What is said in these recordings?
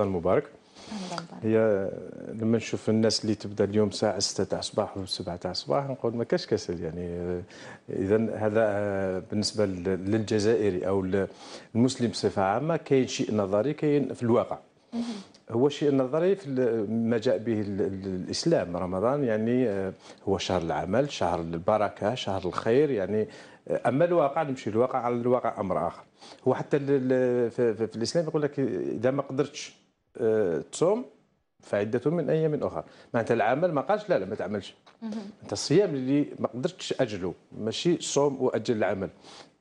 رمضان مبارك هي لما نشوف الناس اللي تبدا اليوم الساعه 6 تاع الصباح ولا 7 تاع الصباح نقول ما كاش كسل يعني اذا هذا آه، بالنسبه للجزائري او المسلم بصفه عامه كاين شيء نظري كاين في الواقع هو شيء نظري في ما جاء به الاسلام رمضان يعني آه، هو شهر العمل شهر البركه شهر الخير يعني آه، اما الواقع نمشي للواقع على الواقع امر اخر هو حتى في الاسلام يقول لك اذا ما قدرتش تصوم فعدة من أيام أخرى معناتها العمل ما قالش لا لا ما تعملش أنت الصيام اللي ما قدرتش أجله ماشي صوم وأجل العمل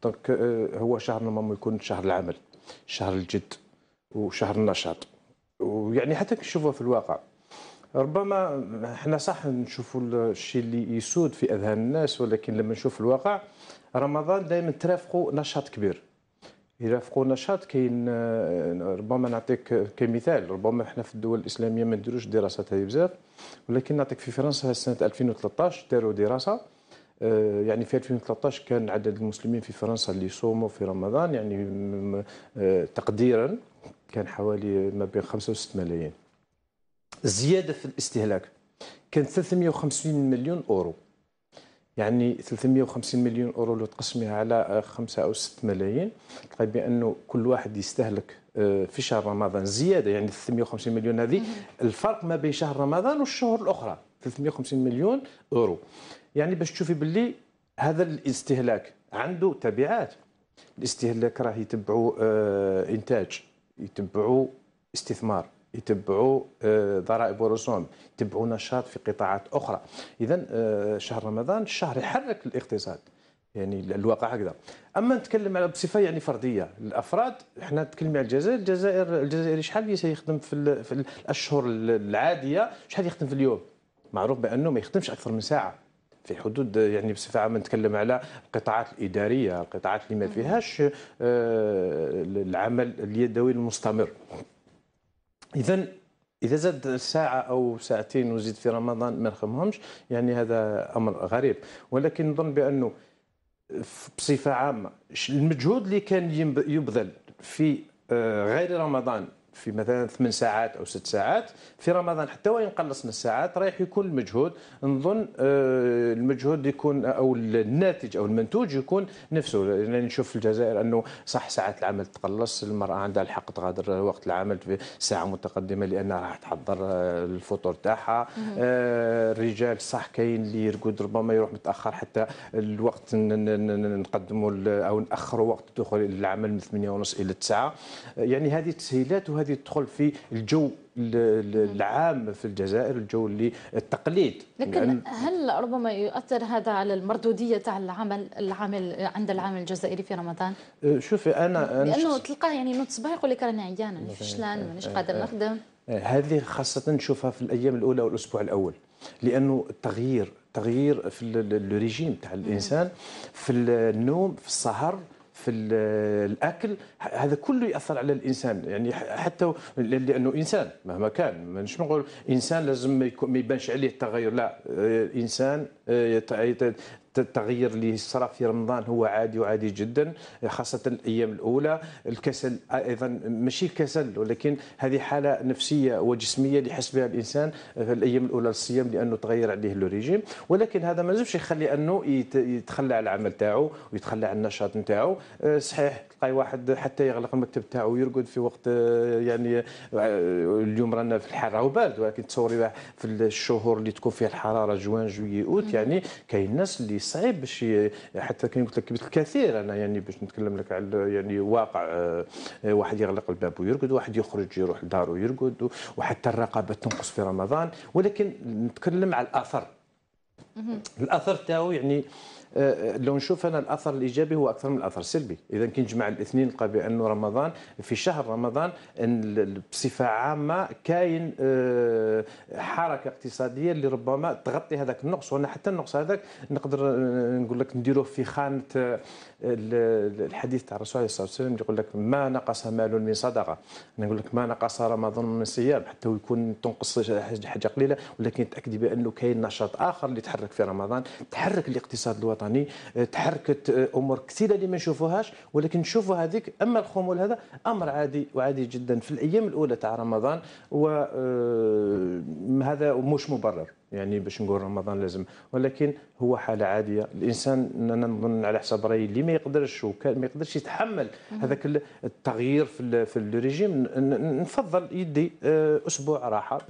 دونك آه، هو شهر نورمالمون يكون شهر العمل شهر الجد وشهر النشاط ويعني حتى كنشوفوه في الواقع ربما احنا صح نشوفوا الشيء اللي يسود في اذهان الناس ولكن لما نشوف الواقع رمضان دائما ترافقه نشاط كبير يرافقوا نشاط كاين ربما نعطيك كمثال ربما احنا في الدول الاسلاميه ما نديروش الدراسات هذه بزاف ولكن نعطيك في فرنسا سنه 2013 داروا دراسه آه، يعني في 2013 كان عدد المسلمين في فرنسا اللي يصوموا في رمضان يعني آه، تقديرا كان حوالي ما بين 5 و 6 ملايين زياده في الاستهلاك كان 350 مليون اورو يعني 350 مليون اورو لو تقسميها على 5 آه، او 6 ملايين تلقى بانه كل واحد يستهلك آه، في شهر رمضان زياده يعني 350 مليون هذه الفرق ما بين شهر رمضان والشهور الاخرى 350 مليون اورو يعني باش تشوفي باللي هذا الاستهلاك عنده تبعات الاستهلاك راه يتبعوا آه، انتاج يتبعوا استثمار يتبعوا آه، ضرائب ورسوم يتبعوا نشاط في قطاعات اخرى اذا آه، شهر رمضان شهر يحرك الاقتصاد يعني الواقع هكذا اما نتكلم على بصفه يعني فرديه الافراد احنا نتكلم على الجزائر الجزائر الجزائري شحال سيخدم في, في الاشهر العاديه شحال يخدم في اليوم معروف بانه ما يخدمش اكثر من ساعه في حدود يعني بصفه عامه نتكلم على القطاعات الاداريه القطاعات اللي ما فيهاش آه، العمل اليدوي المستمر اذا اذا زاد ساعه او ساعتين وزيد في رمضان ما نخمهمش يعني هذا امر غريب ولكن نظن بانه بصفه عامه المجهود اللي كان يبذل في آه، غير رمضان في مثلا ثمان ساعات او ست ساعات في رمضان حتى وان نقلص من الساعات رايح يكون المجهود نظن آه، المجهود يكون او الناتج او المنتوج يكون نفسه يعني نشوف في الجزائر انه صح ساعات العمل تقلص المراه عندها الحق تغادر وقت العمل في ساعه متقدمه لانها راح تحضر آه، الفطور تاعها آه، الرجال صح كاين اللي يرقد ربما يروح متاخر حتى الوقت نقدموا او ناخروا وقت الدخول للعمل من 8 ونص الى 9 يعني هذه تسهيلات وهذه هذه تدخل في الجو العام في الجزائر الجو اللي التقليد لكن يعني هل ربما يؤثر هذا على المردوديه تاع العمل العامل عند العامل الجزائري في رمضان أه، شوفي انا لانه تلقاه يعني نوض الصباح يقول لك راني عيان راني فشلان أه، مانيش أه، قادر نخدم هذه خاصه نشوفها في الايام الاولى والاسبوع الاول لانه التغيير تغيير في الريجيم تاع الانسان في النوم في السهر في الاكل هذا كله ياثر على الانسان يعني حتى لانه انسان مهما كان مانيش نقول انسان لازم ما يبانش عليه التغير لا آه، انسان آه، التغيير اللي صرا في رمضان هو عادي وعادي جدا خاصه الايام الاولى الكسل ايضا ماشي كسل ولكن هذه حاله نفسيه وجسميه اللي يحس بها الانسان في الايام الاولى للصيام لانه تغير عليه لو ريجيم ولكن هذا ما لازمش يخلي انه يتخلى على العمل تاعو ويتخلى على النشاط نتاعو أه، صحيح تلقاي واحد حتى يغلق المكتب تاعو ويرقد في وقت أه، يعني أه، اليوم رانا في الحر راهو بارد ولكن تصوري في الشهور اللي تكون فيها الحراره جوان جويي اوت يعني كاين ناس اللي صعيب باش حتى كي قلت لك كبت الكثير انا يعني باش نتكلم لك على يعني واقع آه، آه، واحد يغلق الباب ويرقد واحد يخرج يروح لداره ويرقد وحتى الرقابه تنقص في رمضان ولكن نتكلم على الاثر الاثر تاعو يعني آه، لو نشوف انا الاثر الايجابي هو اكثر من الاثر السلبي اذا كي نجمع الاثنين نلقى بانه رمضان في شهر رمضان بصفه عامه كاين آه، حركه اقتصاديه اللي ربما تغطي هذاك النقص وانا حتى النقص هذاك نقدر آه، نقول لك نديروه في خانه الحديث تاع الرسول عليه الصلاه والسلام يقول لك ما نقص مال من صدقه نقول لك ما نقص رمضان من صيام حتى يكون تنقص حاجه قليله ولكن تاكدي بانه كاين نشاط اخر اللي تحرك تحرك في رمضان تحرك الاقتصاد الوطني آه، تحركت آه، امور كثيره اللي ما نشوفوهاش ولكن نشوفوا هذيك اما الخمول هذا امر عادي وعادي جدا في الايام الاولى تاع رمضان وهذا آه، مش مبرر يعني باش نقول رمضان لازم ولكن هو حاله عاديه الانسان نظن على حسب رايي اللي ما يقدرش ما يقدرش يتحمل هذاك التغيير في في الريجيم نفضل يدي اسبوع راحه